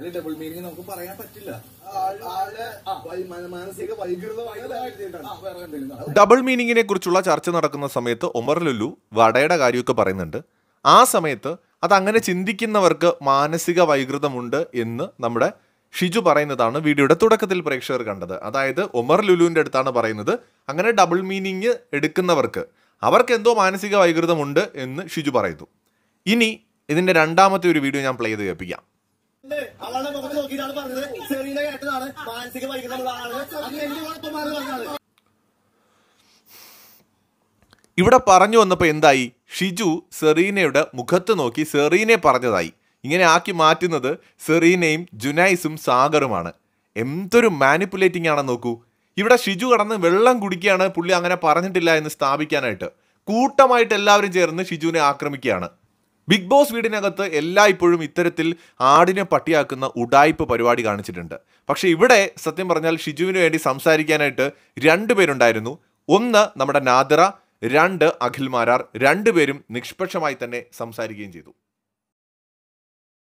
അതിൽ double meaning നമുക്ക് പറയാൻ പറ്റില്ല ഡബിൾ മീനിങ്ങിനെ കുറിച്ചുള്ള ചർച്ച നടക്കുന്ന സമയത്ത് ഒമർ ലുലു വടയുടെ കാര്യമൊക്കെ പറയുന്നുണ്ട് ആ സമയത്ത് അത് അങ്ങനെ ചിന്തിക്കുന്നവർക്ക് മാനസിക വൈകൃതമുണ്ട് എന്ന് നമ്മുടെ ഷിജു പറയുന്നതാണ് വീഡിയോയുടെ തുടക്കത്തിൽ പ്രേക്ഷകർ കണ്ടത് അതായത് ഒമർ ലുലുവിൻ്റെ അടുത്താണ് പറയുന്നത് അങ്ങനെ ഡബിൾ മീനിങ് എടുക്കുന്നവർക്ക് അവർക്ക് എന്തോ മാനസിക വൈകൃതമുണ്ട് എന്ന് ഷിജു പറയുന്നു ഇനി ഇതിൻ്റെ രണ്ടാമത്തെ ഒരു വീഡിയോ ഞാൻ പ്ലേ ചെയ്ത് കേൾപ്പിക്കാം അതാണ് മുഖത്ത് നോക്കിയിട്ടാണ് പറഞ്ഞത് സെറീന കേട്ടതാണ് മാനസിക വൈകൃതമുള്ളതാണ് ഇവിടെ പറഞ്ഞു വന്നപ്പോൾ എന്തായി ഷിജു സെറീനയുടെ മുഖത്ത് നോക്കി സെറീനെ പറഞ്ഞതായി ഇങ്ങനെ ആക്കി മാറ്റുന്നത് സെറീനയും ജുനൈസും സാഗറുമാണ് എന്തൊരു മാനിപ്പുലേറ്റിംഗ് ആണെന്ന് നോക്കൂ ഇവിടെ ഷിജു കടന്ന് വെള്ളം കുടിക്കുകയാണ് പുള്ളി അങ്ങനെ പറഞ്ഞിട്ടില്ല എന്ന് സ്ഥാപിക്കാനായിട്ട് കൂട്ടമായിട്ട് എല്ലാവരും ചേർന്ന് ഷിജുവിനെ ആക്രമിക്കുകയാണ് ബിഗ് ബോസ് വീടിനകത്ത് എല്ലായ്പ്പോഴും ഇത്തരത്തിൽ ആടിനെ പട്ടിയാക്കുന്ന ഉടായ്പ് പരിപാടി കാണിച്ചിട്ടുണ്ട് പക്ഷേ ഇവിടെ സത്യം പറഞ്ഞാൽ ഷിജുവിന് വേണ്ടി സംസാരിക്കാനായിട്ട് രണ്ട് പേരുണ്ടായിരുന്നു ഒന്ന് നമ്മുടെ നാദിറ രണ്ട് അഖിൽ മാരാർ രണ്ടുപേരും നിഷ്പക്ഷമായി തന്നെ സംസാരിക്കുകയും ചെയ്തു